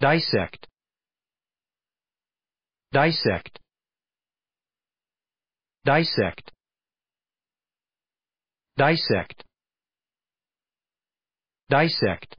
Dissect. Dissect. Dissect. Dissect. Dissect.